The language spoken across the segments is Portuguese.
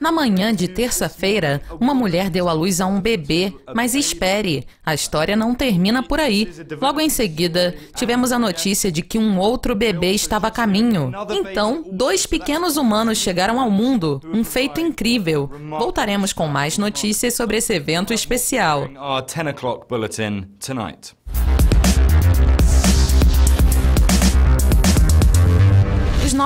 Na manhã de terça-feira, uma mulher deu à luz a um bebê, mas espere, a história não termina por aí. Logo em seguida, tivemos a notícia de que um outro bebê estava a caminho. Então, dois pequenos humanos chegaram ao mundo, um feito incrível. Voltaremos com mais notícias sobre esse evento especial.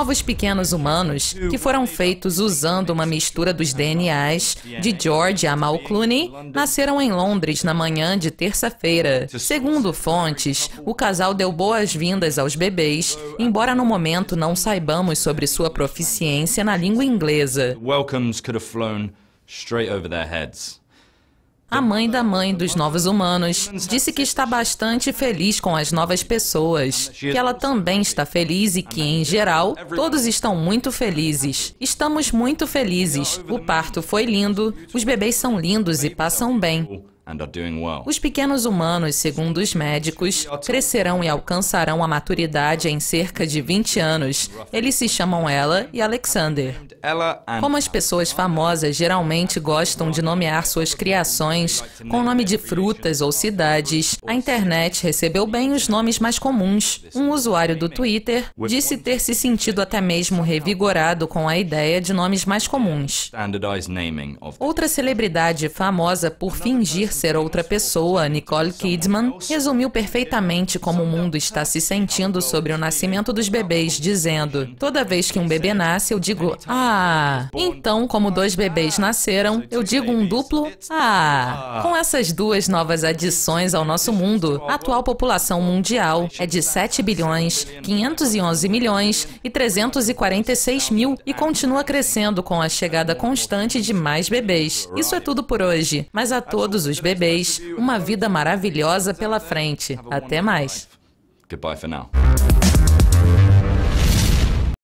novos pequenos humanos que foram feitos usando uma mistura dos DNAs de George Amal Clooney nasceram em Londres na manhã de terça-feira. Segundo fontes, o casal deu boas-vindas aos bebês, embora no momento não saibamos sobre sua proficiência na língua inglesa. Welcomes could have flown straight over their heads. A mãe da mãe dos novos humanos disse que está bastante feliz com as novas pessoas, que ela também está feliz e que, em geral, todos estão muito felizes. Estamos muito felizes. O parto foi lindo, os bebês são lindos e passam bem. Os pequenos humanos, segundo os médicos, crescerão e alcançarão a maturidade em cerca de 20 anos. Eles se chamam Ella e Alexander. Como as pessoas famosas geralmente gostam de nomear suas criações com o nome de frutas ou cidades, a internet recebeu bem os nomes mais comuns. Um usuário do Twitter disse ter se sentido até mesmo revigorado com a ideia de nomes mais comuns. Outra celebridade famosa por fingir ser outra pessoa, Nicole Kidman, resumiu perfeitamente como o mundo está se sentindo sobre o nascimento dos bebês, dizendo: Toda vez que um bebê nasce, eu digo ah. Então, como dois bebês nasceram, eu digo um duplo ah. Com essas duas novas adições ao nosso mundo, a atual população mundial é de 7 bilhões, 511 milhões e 346 mil e continua crescendo com a chegada constante de mais bebês. Isso é tudo por hoje, mas a todos os bebês uma vida maravilhosa pela frente. Até mais. Goodbye for now.